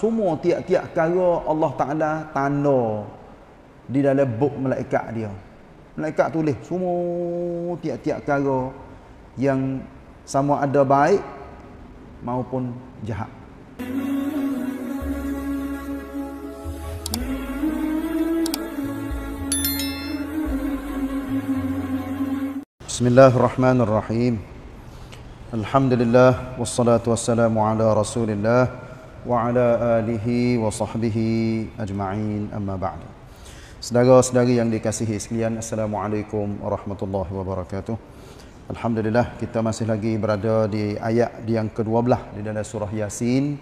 semua tiap-tiap kara Allah Ta'ala tanda di dalam buk malaikat dia malaikat tulis semua tiap-tiap kara yang sama ada baik maupun jahat Bismillahirrahmanirrahim Alhamdulillah Wassalatu wassalamu ala rasulillah وعلى آله وصحبه أجمعين أما بعد Sedara-sedari yang dikasihi sekalian Assalamualaikum warahmatullahi wabarakatuh Alhamdulillah kita masih lagi berada di ayat yang ke-12 Di dalam surah Yasin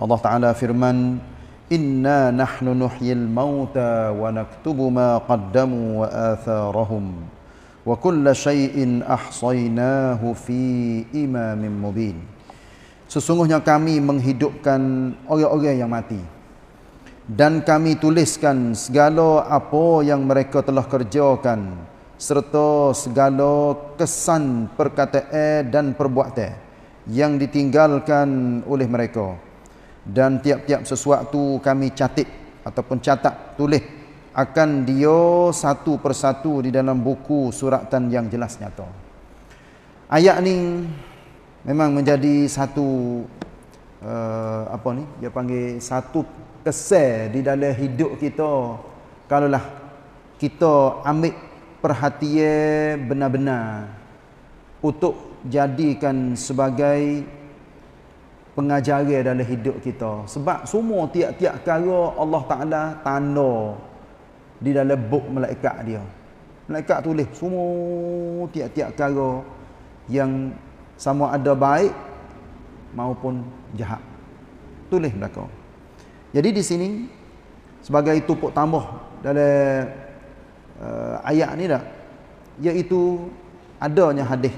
Allah Ta'ala firman Inna nahnu nuhyil mauta wa naktubu ma qaddamu wa atharahum Wa kulla shay'in ahsaynahu fi imamin mubin sesungguhnya kami menghidupkan orang-orang yang mati dan kami tuliskan segala apa yang mereka telah kerjakan serta segala kesan perkataan dan perbuatan yang ditinggalkan oleh mereka dan tiap-tiap sesuatu kami catat ataupun catat tulis akan dia satu persatu di dalam buku suratan yang jelas nyata ayat ni memang menjadi satu uh, apa ni dia panggil satu kesel di dalam hidup kita kalaulah kita ambil perhatian benar-benar untuk jadikan sebagai pengajaran dalam hidup kita sebab semua tiap-tiap perkara Allah Taala tanda di dalam buk malaikat dia malaikat tulis semua tiap-tiap perkara yang sama ada baik maupun jahat tulis belaka jadi di sini sebagai tupuk tambah dalam uh, ayat ni dah iaitu adanya hadis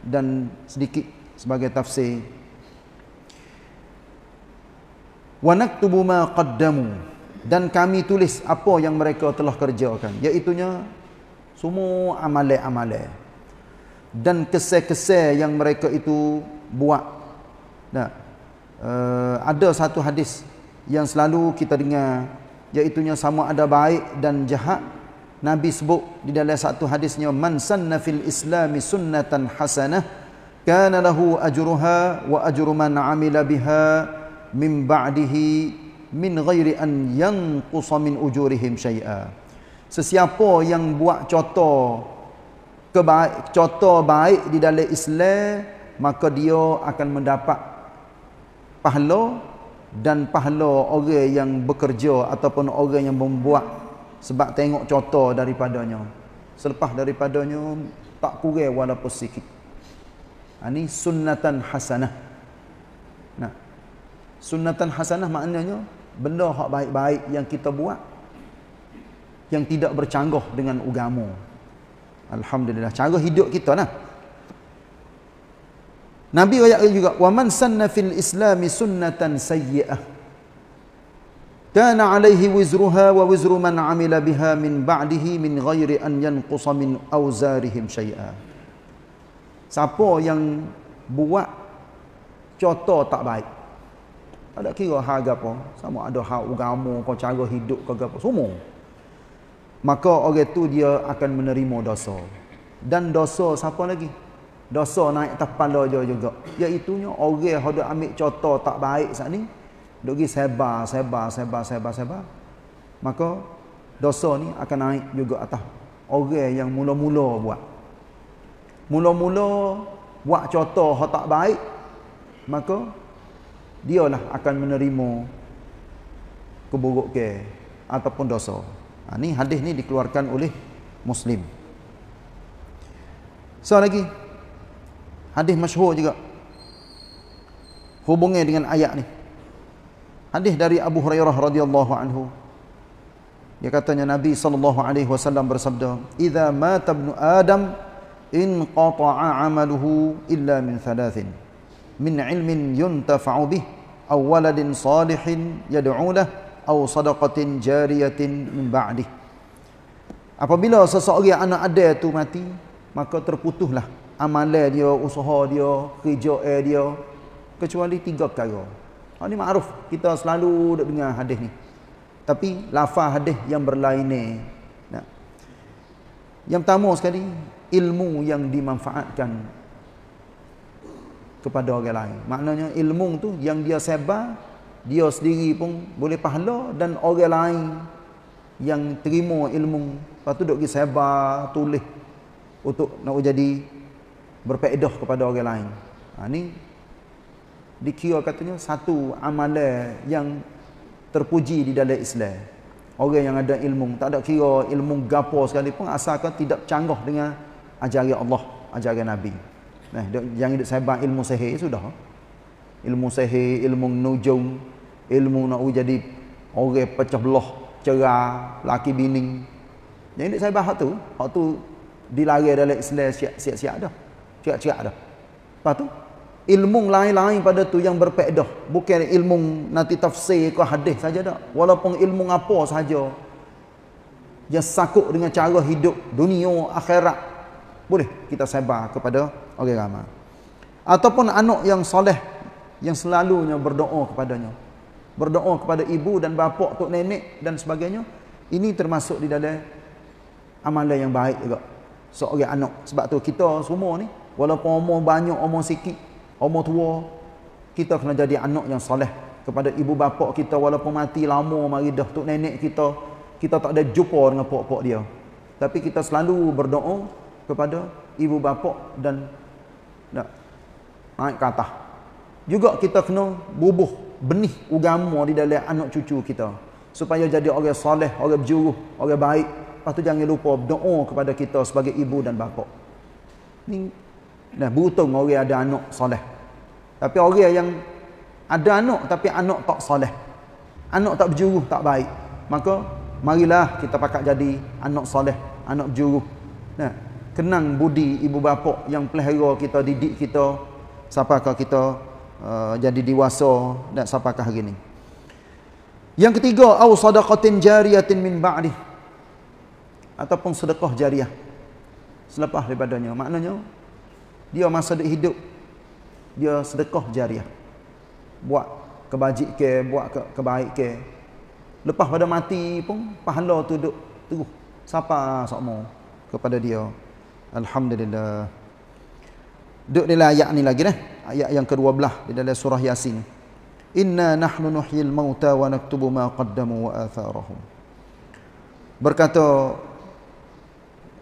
dan sedikit sebagai tafsir wa naktubu ma qaddamu dan kami tulis apa yang mereka telah kerjakan iaitu nya semua amalan-amalan dan kesel-kesel yang mereka itu buat. Nah, uh, ada satu hadis yang selalu kita dengar iaitu sama ada baik dan jahat. Nabi sebut di dalam satu hadisnya man sanna fil islami sunnatan hasanah kana lahu ajruha wa ajru man amila biha min ba'dihi min ghairi an yanqusa min ujurihim syai'a. Sesiapa yang buat contoh kebaik, contoh baik di dalam Islam, maka dia akan mendapat pahala dan pahala orang yang bekerja ataupun orang yang membuat sebab tengok contoh daripadanya. Selepas daripadanya, tak kurang walaupun sikit. Ini ha, sunnatan hasanah. Nah, sunnatan hasanah maknanya, benda hak baik-baik yang kita buat, yang tidak bercanggah dengan ugamu. Alhamdulillah cara hidup kita lah. Nabi ayat juga wa man sanna fil Islami sunnatan sayyi'ah kana alaihi wizruha wa wizru man amila biha min ba'dihi min ghairi an yanqusa min awzarihim shay'a siapa yang buat contoh tak baik tak ada kira hal apa sama ada hak agama kau cara hidup kau apa semua maka orang itu dia akan menerima dosa dan dosa siapa lagi dosa naik kepala dia juga iaitunya orang hendak ambil contoh tak baik sat ni duk gi sebar sebar sebar sebar sebar maka dosa ni akan naik juga atas orang yang mula-mula buat mula-mula buat contoh hendak tak baik maka lah akan menerima keburukan ataupun dosa Ha, ni hadis ni dikeluarkan oleh Muslim. Soal lagi. Hadis masyhur juga. Hubungnya dengan ayat ni. Hadis dari Abu Hurairah radhiyallahu anhu. Dia katanya Nabi sallallahu alaihi wasallam bersabda, "Idza mata ibnu Adam in qata'a 'amaluhu illa min thalathin. Min 'ilmin yuntafa'u bih aw waladin salihin yad'u lahu atau sedekah jariyah min ba'dih apabila seseorang anak ada tu mati maka terputuslah amalan dia usaha dia kerja eh dia kecuali tiga perkara ha ni makruf kita selalu duk dengar hadis ni tapi lafaz hadis yang berlainan nah. yang pertama sekali ilmu yang dimanfaatkan kepada orang lain maknanya ilmu tu yang dia sebar dia sendiri pun boleh pahala dan orang lain yang terima ilmu lepas tu duduk pergi sebar tulis untuk nak jadi berpaedah kepada orang lain ha, ni dikira katanya satu amalan yang terpuji di dalam Islam orang yang ada ilmu tak ada kira ilmu gapo sekalipun asalkan tidak canggah dengan ajaran Allah ajaran Nabi nah, duk, jangan duduk sebar ilmu sehir sudah ilmu sehe, ilmu nujung, ilmu nak jadi orang pecah belah, cerah, laki bini. Yang ini saya bahas tu, waktu tu dilari dalam Islam siap-siap dah. Cerak-cerak dah. Lepas tu, ilmu lain-lain pada tu yang berpaedah. Bukan ilmu nanti tafsir ke hadis saja dah. Walaupun ilmu apa saja yang sakuk dengan cara hidup dunia akhirat boleh kita sebar kepada orang okay, ramai ataupun anak yang soleh yang selalunya berdoa kepadanya. Berdoa kepada ibu dan bapak, tok nenek dan sebagainya. Ini termasuk di dalam amalan yang baik juga. Seorang so, anak. Sebab tu kita semua ni, walaupun umur banyak, umur sikit, umur tua, kita kena jadi anak yang soleh kepada ibu bapak kita walaupun mati lama mari dah tok nenek kita kita tak ada jumpa dengan pokok-pokok dia tapi kita selalu berdoa kepada ibu bapak dan nak naik ke atas juga kita kena bubuh benih agama di dalam anak cucu kita supaya jadi orang soleh, orang berjuruh, orang baik. Pastu jangan lupa berdoa kepada kita sebagai ibu dan bapa. Ni dah beruntung orang ada anak soleh. Tapi orang yang ada anak tapi anak tak soleh. Anak tak berjuruh, tak baik. Maka marilah kita pakat jadi anak soleh, anak berjuruh. Nah, kenang budi ibu bapa yang pelihara kita, didik kita, siapakah kita Ah, jadi dewasa dan sampai hari ini. Yang ketiga, au sadaqatin jariyatin min ba'di. Ataupun sedekah jariah. Selepas daripadanya. Maknanya, dia masa dia hidup, dia sedekah jariah. Buat kebajik ke, buat ke, kebaik ke. Lepas pada mati pun, pahala tu duk, teruh. Siapa sokmo kepada dia. Alhamdulillah. duk nilai ayat ni lagi dah. Eh? ayat yang ke-12 di dalam surah Yasin. Inna nahnu nuhyil mauta wa naktubu ma qaddamu wa atharahum. Berkata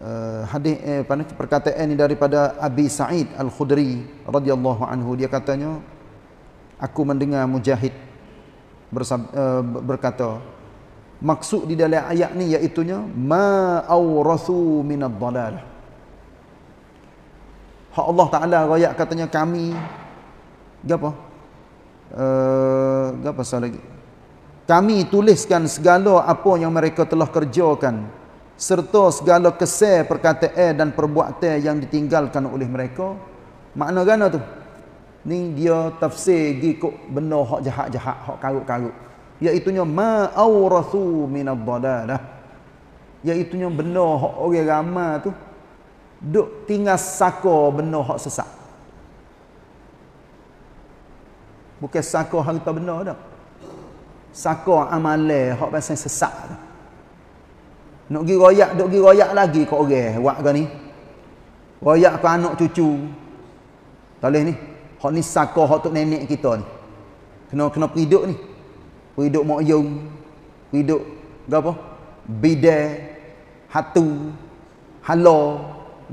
uh, hadis eh, perkataan ini daripada Abi Sa'id Al-Khudri radhiyallahu anhu dia katanya aku mendengar mujahid bersab, uh, berkata maksud di dalam ayat ni iaitu nya ma aurathu min ad-dalalah hak Allah Taala royak katanya kami gapo eh gapo pasal lagi kami tuliskan segala apa yang mereka telah kerjakan serta segala kesal perkataan dan perbuatan yang ditinggalkan oleh mereka makna gana tu ni dia tafsir gi kok benda hak jahat-jahat hak karut-karut iaitu nya ma aurasu minad dalalah benda hak orang ramai tu duk tinggal sako benda hak sesak. Bukan sako harta benda dah. Sako amale hak pasal sesak dah. Nak gi royak, duk gi royak lagi kok orang buat kau ni. Royak ke anak cucu. Tak ni. Hak ni sako hak tok nenek kita ni. Kena kena hidup ni. Hidup mak yung. Hidup apa? Bide, hatu, halo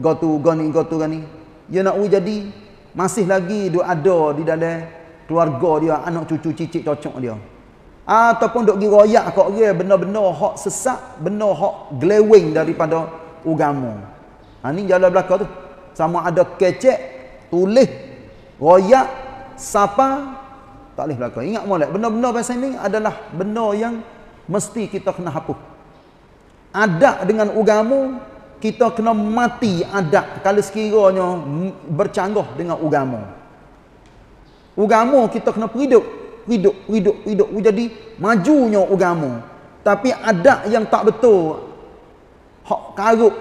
gotu goni gotu gani kan dia nak u jadi masih lagi dia ada di dalam keluarga dia anak cucu cicit cocok dia ataupun dok duk giroyak kok dia benar-benar hak sesak benar hak glewing daripada agama ha ni jalan belaka tu sama ada kecek tulis royak sapa tak boleh belakang. ingat molek benar-benar pasal ni adalah benda yang mesti kita kena hapus adab dengan ugamu kita kena mati adab kalau sekiranya bercanggah dengan ugamu, ugamu kita kena hidup, hidup, hidup, hidup jadi majunya ugamu. Tapi adab yang tak betul hak karuk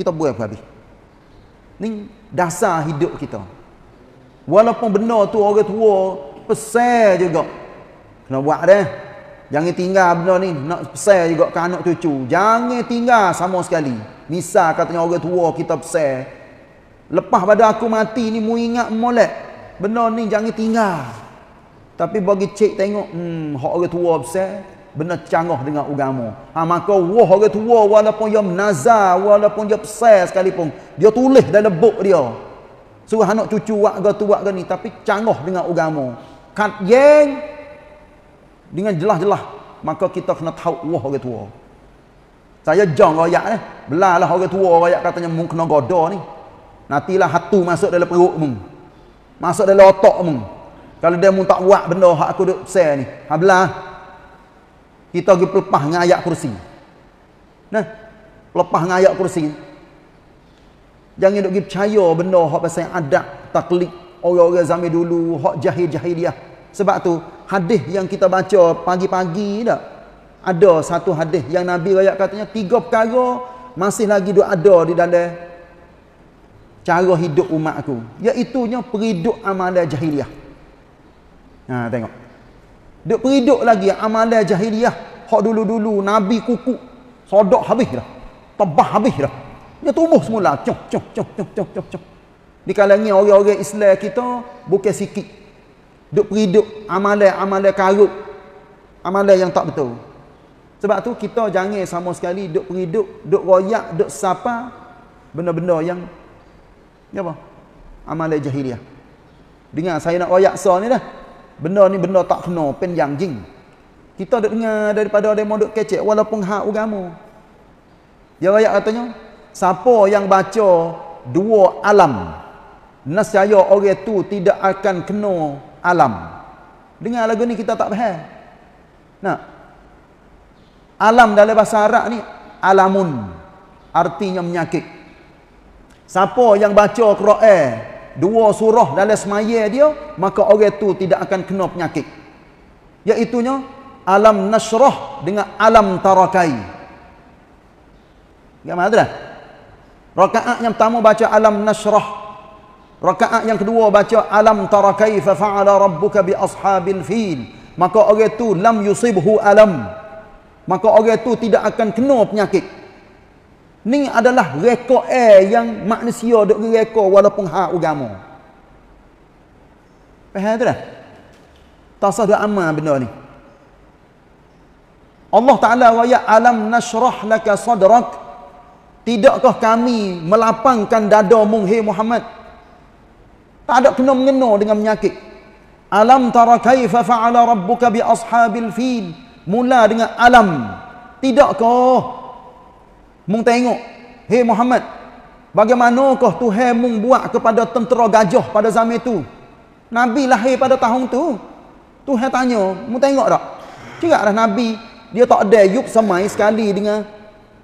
kita buat apa habis. Ni dasar hidup kita. Walaupun benar tu orang tua pesan juga kena buat dah. Eh? Jangan tinggal benar ni nak pesan juga ke anak cucu. Jangan tinggal sama sekali. Misal katanya orang tua kita pesan lepas pada aku mati ni mu ingat molek. Benar ni jangan tinggal. Tapi bagi cik tengok hmm hak orang tua pesan benar canggah dengan agama. Ha maka wah orang tua walaupun dia menazar, walaupun dia pesan sekalipun, dia tulis dalam buku dia. Suruh anak cucu wak gatu wak buat ni tapi canggah dengan agama. Kat yang dengan jelas-jelas maka kita kena tahu wah orang tua saya jang rakyat eh, belalah orang tua rakyat katanya mung kena goda ni nantilah hatu masuk dalam perut mung masuk dalam otak mung kalau dia mung tak buat benda hak aku duk sel ni ha belah kita pergi pelepah dengan ayat kursi nah pelepah dengan ayat kursi jangan duk pergi percaya benda hak pasal adat taklik orang-orang zaman dulu hak jahil-jahiliah sebab tu hadis yang kita baca pagi-pagi dah ada satu hadis yang Nabi rakyat katanya tiga perkara masih lagi duk ada di dalam cara hidup umat aku iaitu nya periduk amalan jahiliah. Ha tengok. Duk periduk lagi amalan jahiliah hak dulu-dulu Nabi kuku sodok habis dah. Tebah habis dah. Dia tubuh semula. Cok cok cok cok cok cok. Di kalangan orang-orang Islam kita bukan sikit duk periduk amalan-amalan karut amalan yang tak betul sebab tu kita jangan sama sekali duk periduk duk royak duk sapa benda-benda yang ni apa amalan jahiliah dengar saya nak royak sah ni dah benda ni benda tak kena penjang jing kita duk dengar daripada ada yang duk kecek walaupun hak agama dia royak katanya siapa yang baca dua alam nasihat orang tu tidak akan kena alam. Dengar lagu ni kita tak faham. Nah. Alam dalam bahasa Arab ni alamun artinya menyakit. Siapa yang baca Quran dua surah dalam semaya dia, maka orang tu tidak akan kena penyakit. Iaitunya alam nasrah dengan alam tarakai. Gimana tu dah? Rakaat yang pertama baca alam nasrah Rakaat yang kedua baca alam tara kaifa fa'ala rabbuka bi ashabil fil. Maka orang tu lam yusibhu alam. Maka orang tu tidak akan kena penyakit. Ini adalah rekod eh yang manusia dok rekod walaupun hak agama. Faham tu dah? Tasah dia aman benda ni. Allah Ta'ala raya alam nashrah laka sadrak. Tidakkah kami melapangkan dada munghe Muhammad? Tak ada kena mengena dengan penyakit. Alam tara kaifa fa'ala rabbuka bi ashabil fil. Mula dengan alam. Tidak kah? Mung tengok. Hei Muhammad. Bagaimana kah Tuhan mung buat kepada tentera gajah pada zaman itu? Nabi lahir pada tahun tu. Tuhan tanya, mung tengok tak? Cakap dah Nabi, dia tak ada yuk semai sekali dengan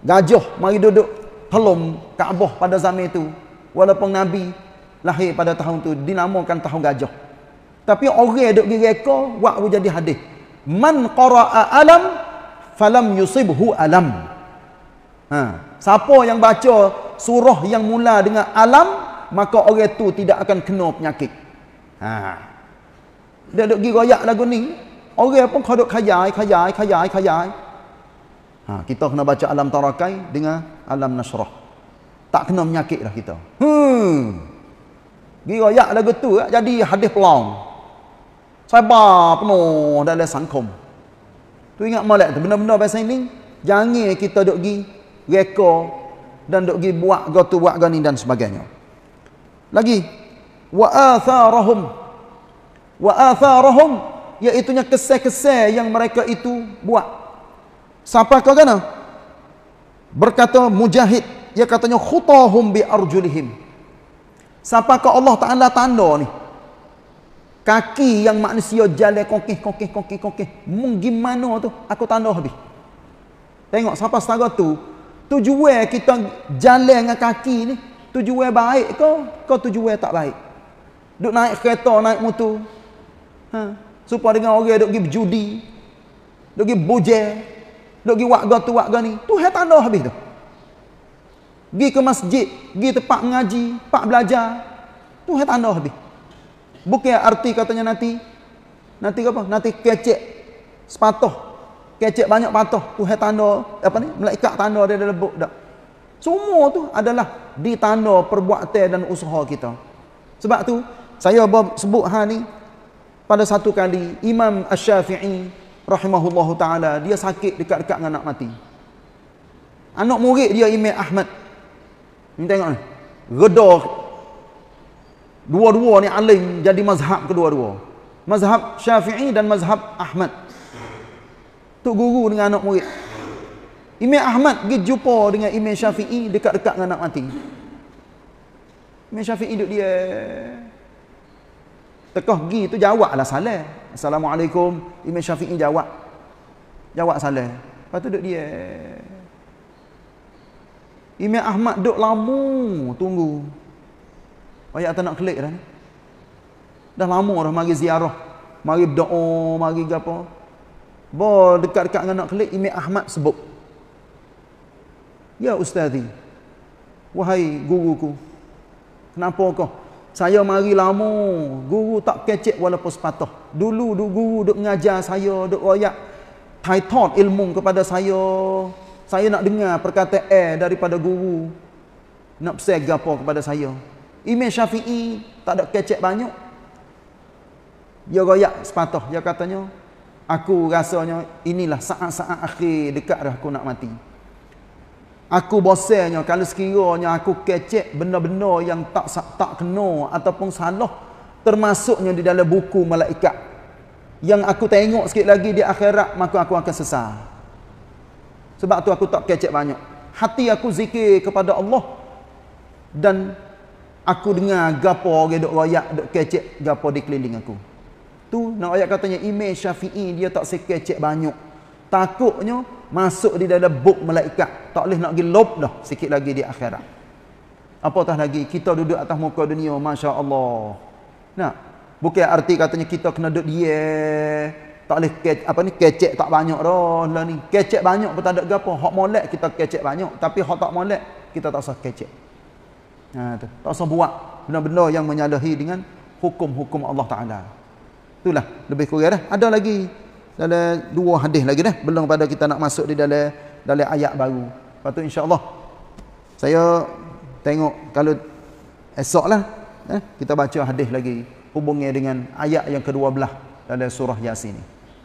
gajah mari duduk helum Kaabah pada zaman itu. Walaupun Nabi lahir pada tahun tu dinamakan tahun gajah. Tapi orang duk pergi reka buat jadi hadis. Man qara'a alam falam yusibhu alam. Ha, siapa yang baca surah yang mula dengan alam maka orang tu tidak akan kena penyakit. Ha. Dia duk pergi royak lagu ni. Orang pun kau duk khayai, khayai, khayai, khayai. Ha, kita kena baca alam tarakai dengan alam nasrah. Tak kena menyakit lah kita. Hmm. Gira ayat lagu tu eh, jadi hadis pelang. Sabar penuh dalam sangkum. Tu ingat malak tu benar-benar bahasa ini. Jangan kita duk pergi reka dan duk pergi buat gotu buat gani dan sebagainya. Lagi wa atharahum wa atharahum iaitu nya kesal-kesal yang mereka itu buat. Siapa kau kena? Berkata mujahid, ia katanya khutahum bi arjulihim ke Allah Ta'ala tanda ni? Kaki yang manusia jalan kongkih, kongkih, kongkih, mungkin mana tu? Aku tanda habis. Tengok, siapa setara tu? Tujuan kita jalan dengan kaki ni. tujuh Tujuan baik kau Kau tujuh tujuan tak baik. Duk naik kereta, naik motor. Ha? Supaya dengan orang duk pergi berjudi. Duk pergi bojel. Duk pergi wakga tu, wakga ni. Tu yang tanda habis tu pergi ke masjid pergi tempat mengaji tempat belajar tu yang tanda habis bukan arti katanya nanti nanti apa nanti kecek sepatuh kecek banyak patuh tu yang tanda apa ni melekat tanda dia dalam lebuk tak semua tu adalah ditanda perbuatan dan usaha kita sebab tu saya sebut hal ni pada satu kali Imam Ash-Shafi'i rahimahullahu ta'ala dia sakit dekat-dekat dengan anak mati anak murid dia Imam Ahmad Ni tengok ni. Reda dua-dua ni alih jadi mazhab kedua-dua. Mazhab Syafi'i dan mazhab Ahmad. Tu guru dengan anak murid. Imam Ahmad pergi jumpa dengan Imam Syafi'i dekat-dekat dengan anak mati. Imam Syafi'i duduk dia. Tekah pergi tu lah salah. Assalamualaikum. Imam Syafi'i jawab. Jawab salah. Lepas tu duduk dia. Imam Ahmad duduk lama tunggu. Ayat tak nak klik dah. Dah lama dah mari ziarah. Mari berdoa, mari apa. Bo dekat-dekat nak klik Imam Ahmad sebut. Ya ustazi. Wahai guruku. Kenapa kau? Saya mari lama. Guru tak kecek walaupun sepatah. Dulu duk guru duk mengajar saya, duk royak. Taitot ilmu kepada saya. Saya nak dengar perkataan eh daripada guru. Nak pesan apa kepada saya. Imam Syafi'i tak ada kecek banyak. Dia royak sepatah. Dia katanya, aku rasanya inilah saat-saat akhir dekat dah aku nak mati. Aku bosannya kalau sekiranya aku kecek benda-benda yang tak tak kena ataupun salah termasuknya di dalam buku malaikat. Yang aku tengok sikit lagi di akhirat maka aku akan sesal. Sebab tu aku tak kecek banyak. Hati aku zikir kepada Allah. Dan aku dengar gapo orang duk royak, duk kecek, gapo dikeliling aku. Tu nak royak katanya imej syafi'i dia tak sekecek banyak. Takutnya masuk di dalam buk malaikat. Tak boleh nak pergi lop dah sikit lagi di akhirat. Apa tah lagi kita duduk atas muka dunia, masya Allah. Nah, Bukan arti katanya kita kena duduk dia tak boleh ke, apa ni kecek tak banyak dah lah ni kecek banyak pun tak ada gapo hok molek kita kecek banyak tapi hok tak molek kita tak usah kecek ha tu tak usah buat benda-benda yang menyalahi dengan hukum-hukum Allah taala itulah lebih kurang dah ada lagi dalam dua hadis lagi dah belum pada kita nak masuk di dalam dalam ayat baru lepas insyaallah saya tengok kalau esoklah eh, kita baca hadis lagi hubungnya dengan ayat yang kedua belah dalam surah Yasin ini.